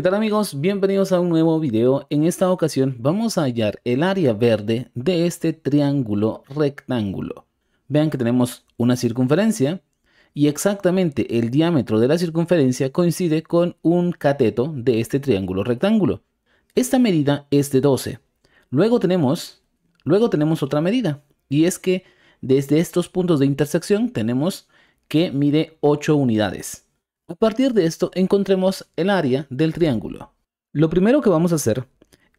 ¿Qué tal amigos? Bienvenidos a un nuevo video. En esta ocasión vamos a hallar el área verde de este triángulo rectángulo. Vean que tenemos una circunferencia y exactamente el diámetro de la circunferencia coincide con un cateto de este triángulo rectángulo. Esta medida es de 12. Luego tenemos, luego tenemos otra medida y es que desde estos puntos de intersección tenemos que mide 8 unidades. A partir de esto encontremos el área del triángulo. Lo primero que vamos a hacer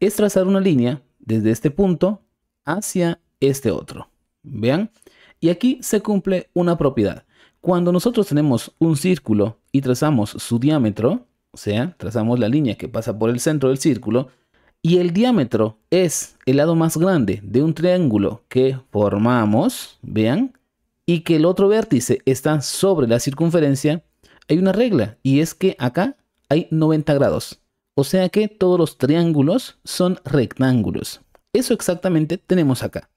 es trazar una línea desde este punto hacia este otro. ¿Vean? Y aquí se cumple una propiedad. Cuando nosotros tenemos un círculo y trazamos su diámetro, o sea, trazamos la línea que pasa por el centro del círculo, y el diámetro es el lado más grande de un triángulo que formamos, vean, y que el otro vértice está sobre la circunferencia, hay una regla y es que acá hay 90 grados. O sea que todos los triángulos son rectángulos. Eso exactamente tenemos acá.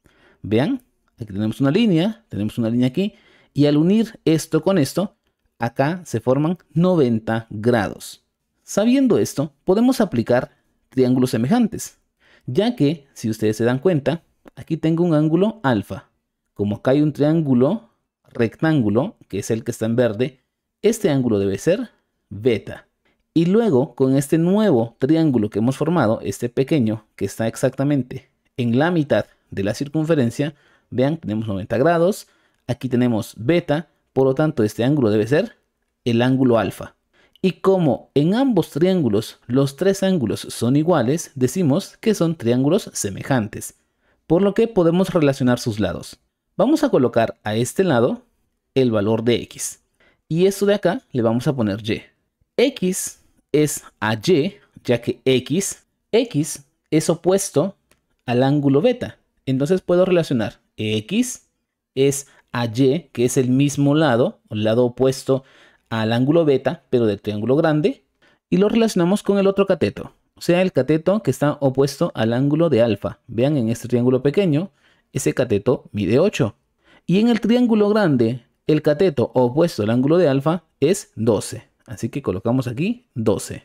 Vean, aquí tenemos una línea, tenemos una línea aquí, y al unir esto con esto, acá se forman 90 grados. Sabiendo esto, podemos aplicar triángulos semejantes, ya que, si ustedes se dan cuenta, aquí tengo un ángulo alfa. Como acá hay un triángulo rectángulo, que es el que está en verde, este ángulo debe ser beta. Y luego con este nuevo triángulo que hemos formado, este pequeño que está exactamente en la mitad de la circunferencia, vean, tenemos 90 grados, aquí tenemos beta, por lo tanto este ángulo debe ser el ángulo alfa. Y como en ambos triángulos los tres ángulos son iguales, decimos que son triángulos semejantes, por lo que podemos relacionar sus lados. Vamos a colocar a este lado el valor de x. Y esto de acá le vamos a poner y. X es a y, ya que x, x es opuesto al ángulo beta. Entonces puedo relacionar x es a y, que es el mismo lado, el lado opuesto al ángulo beta, pero del triángulo grande, y lo relacionamos con el otro cateto, o sea, el cateto que está opuesto al ángulo de alfa. Vean en este triángulo pequeño, ese cateto mide 8. Y en el triángulo grande, el cateto opuesto al ángulo de alfa es 12. Así que colocamos aquí 12.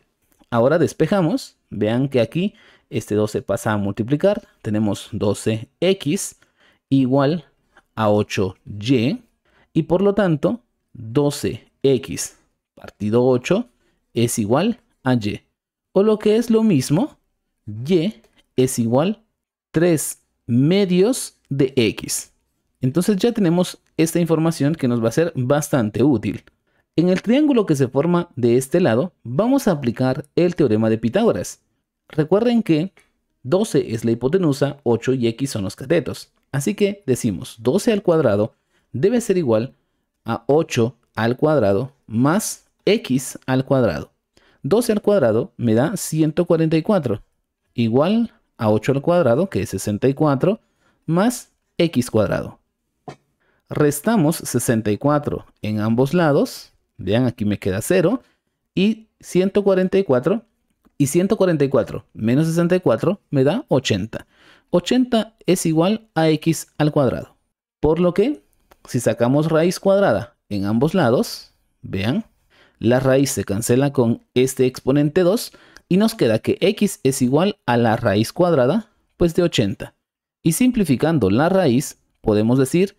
Ahora despejamos. Vean que aquí este 12 pasa a multiplicar. Tenemos 12x igual a 8y. Y por lo tanto, 12x partido 8 es igual a y. O lo que es lo mismo, y es igual 3 medios de x. Entonces ya tenemos esta información que nos va a ser bastante útil. En el triángulo que se forma de este lado, vamos a aplicar el teorema de Pitágoras. Recuerden que 12 es la hipotenusa, 8 y x son los catetos. Así que decimos 12 al cuadrado debe ser igual a 8 al cuadrado más x al cuadrado. 12 al cuadrado me da 144, igual a 8 al cuadrado, que es 64, más x cuadrado. Restamos 64 en ambos lados. Vean, aquí me queda 0. Y 144. Y 144 menos 64 me da 80. 80 es igual a x al cuadrado. Por lo que, si sacamos raíz cuadrada en ambos lados, vean, la raíz se cancela con este exponente 2 y nos queda que x es igual a la raíz cuadrada, pues de 80. Y simplificando la raíz, podemos decir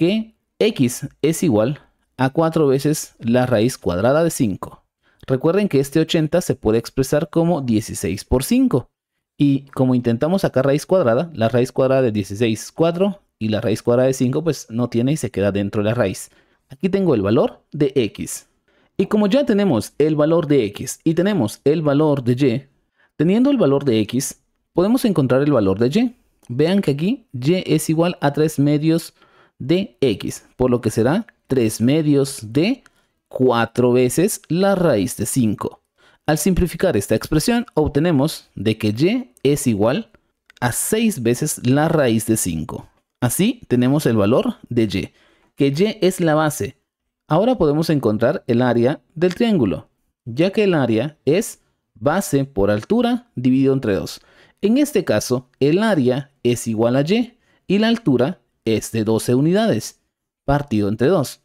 que x es igual a 4 veces la raíz cuadrada de 5. Recuerden que este 80 se puede expresar como 16 por 5. Y como intentamos sacar raíz cuadrada, la raíz cuadrada de 16 es 4 y la raíz cuadrada de 5 pues no tiene y se queda dentro de la raíz. Aquí tengo el valor de x. Y como ya tenemos el valor de x y tenemos el valor de y, teniendo el valor de x, podemos encontrar el valor de y. Vean que aquí y es igual a 3 medios de x, por lo que será 3 medios de 4 veces la raíz de 5. Al simplificar esta expresión obtenemos de que y es igual a 6 veces la raíz de 5. Así tenemos el valor de y, que y es la base. Ahora podemos encontrar el área del triángulo, ya que el área es base por altura dividido entre 2. En este caso, el área es igual a y y la altura es de 12 unidades, partido entre 2.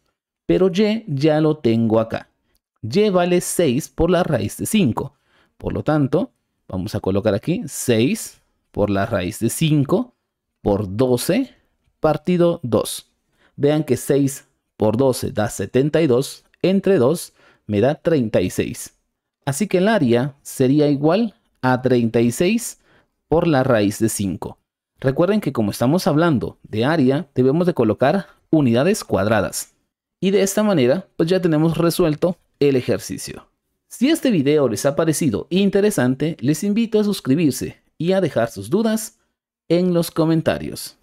Pero y ya lo tengo acá. y vale 6 por la raíz de 5. Por lo tanto, vamos a colocar aquí 6 por la raíz de 5 por 12 partido 2. Vean que 6 por 12 da 72, entre 2 me da 36. Así que el área sería igual a 36 por la raíz de 5. Recuerden que como estamos hablando de área, debemos de colocar unidades cuadradas. Y de esta manera, pues ya tenemos resuelto el ejercicio. Si este video les ha parecido interesante, les invito a suscribirse y a dejar sus dudas en los comentarios.